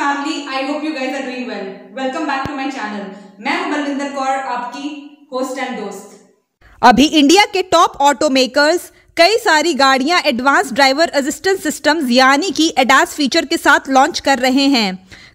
Family I hope you guys are doing well welcome back to my channel मैं हूं बलविंदर कौर आपकी host and दोस्त अभी इंडिया के टॉप ऑटोमेकर्स कई सारी गाड़ियां एडवांस ड्राइवर असिस्टेंस सिस्टम्स यानी कि एडास फीचर के साथ लॉन्च कर रहे हैं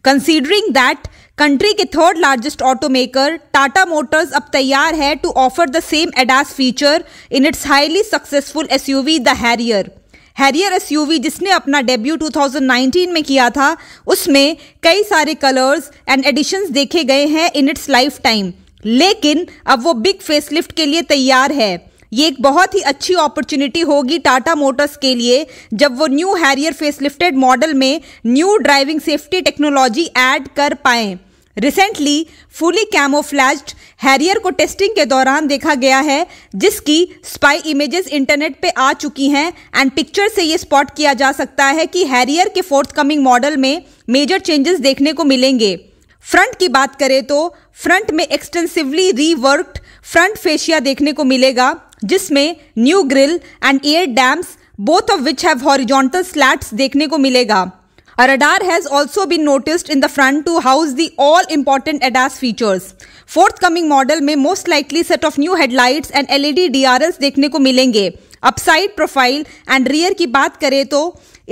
कंसीडरिंग दैट कंट्री के third largest automaker Tata Motors अब तैयार है to offer the same ADAS feature in its highly successful SUV the Harrier Harrier S जिसने अपना डेब्यू 2019 में किया था उसमें कई सारे कलर्स एंड एडिशंस देखे गए हैं इन इट्स लाइफ टाइम लेकिन अब वो बिग फेसलिफ्ट के लिए तैयार है ये एक बहुत ही अच्छी अपॉर्चुनिटी होगी टाटा मोटर्स के लिए जब वो न्यू हैरियर फेसलिफ्टेड मॉडल में new driving safety technology add कर पाएँ रिसेंटली फुली कैमोफ्लैज्ड हैरियर को टेस्टिंग के दौरान देखा गया है जिसकी स्पाई इमेजेस इंटरनेट पे आ चुकी हैं एंड पिक्चर से ये स्पॉट किया जा सकता है कि हैरियर के फोर्थ कमिंग मॉडल में मेजर चेंजेस देखने को मिलेंगे फ्रंट की बात करें तो फ्रंट में एक्सटेंसिवली रीवर्कड फ्रंट फेशिया देखने को मिलेगा जिसमें new grille and air dams both of which have horizontal slats देखने को मिलेगा A radar has also been noticed in the front to house the all-important ADAS features. Forthcoming model में most likely set of new headlights and LED DRLs देखने को मिलेंगे upside profile and rear की बात करें तो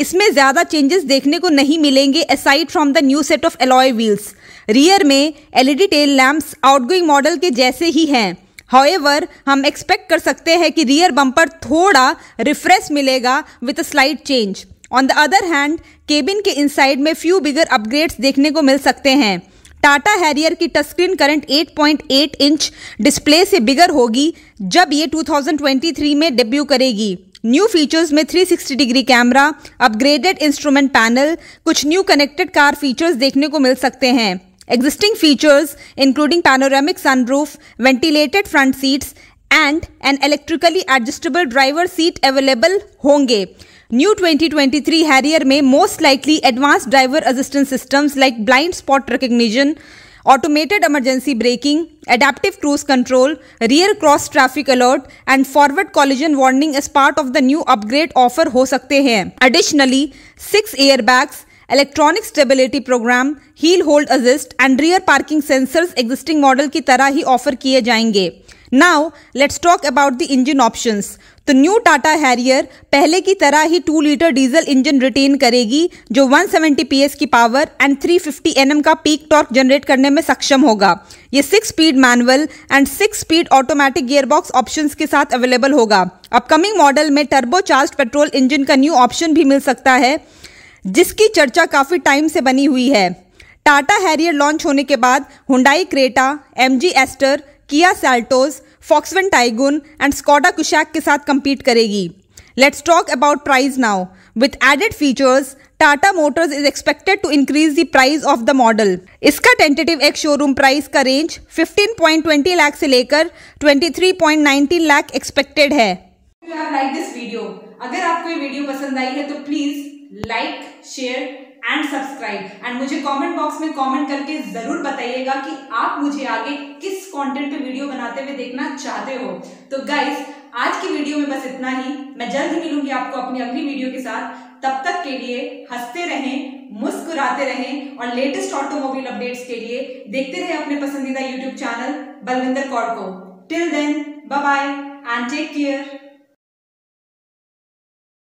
इसमें ज़्यादा चेंजेस देखने को नहीं मिलेंगे aside from the new set of alloy wheels rear में LED tail lamps outgoing model के जैसे ही हैं हाउएवर हम एक्सपेक्ट कर सकते हैं कि रियर बम्पर थोड़ा रिफ्रेश मिलेगा with a slight change on the other hand cabin के इनसाइड में फ्यू बिगर अपग्रेड्स देखने को मिल सकते हैं टाटा हैरियर की स्क्रीन करंट 8.8 इंच डिस्प्ले से बिगर होगी जब ये 2023 में डेब्यू करेगी न्यू फीचर्स में 360 degree camera upgraded instrument panel कुछ न्यू कनेक्टेड कार फीचर्स देखने को मिल सकते हैं existing features including panoramic sunroof ventilated front seats and an electrically adjustable driver seat available होंगे न्यू 2023 ट्वेंटी हैरियर में most likely advance driver assistance systems like blind spot recognition automated emergency braking adaptive cruise control rear cross traffic alert and forward collision warning as part of the new upgrade offer हो सकते हैं additionally six air bags electronic stability program hill hold assist and rear parking sensors existing model की तरह ही offer किए जाएंगे now let's talk about the engine option तो new Tata Harrier पहले की तरह ही two litre diesel engine retain करेगी जो 170 पीएस की पावर एंड 350 एनएम का पीक टॉर्क जनरेट करने में सक्षम होगा ये six speed manual and six speed automatic gearbox option के साथ अवेलेबल होगा अपकमिंग मॉडल में टर्बो चार्ज पेट्रोल इंजन का न्यू ऑप्शन भी मिल सकता है जिसकी चर्चा काफ़ी टाइम से बनी हुई है टाटा हैरियर लॉन्च होने के बाद Hyundai Creta M G Astor Kia Seltos Volkswagen Taigun and Skoda Kushaq के साथ कम्पीट करेगी let's talk about price now with added features Tata Motors is expected to increase the price of the model इसका tentative एक showroom price का range 15.20 lakh से लेकर 23.19 lakh expected है you have like this video अगर आपको ये वीडियो पसंद आई है तो please like share and subscribe and मुझे कमेंट बॉक्स में कमेंट करके जरूर बताइएगा कि आप मुझे आगे किस कंटेंट पे वीडियो बनाते हुए देखना चाहते हो तो गाइस आज की वीडियो में बस इतना ही मैं जल्द ही मिलूंगी आपको अपनी अगली वीडियो के साथ तब तक के लिए हंसते रहें मुस्कुराते रहें और लेटेस्ट ऑटोमोबाइल अपडेट्स के लिए देखते रहे अपने पसंदीदा यूट्यूब चैनल बलविंदर कौर को till then bye and take care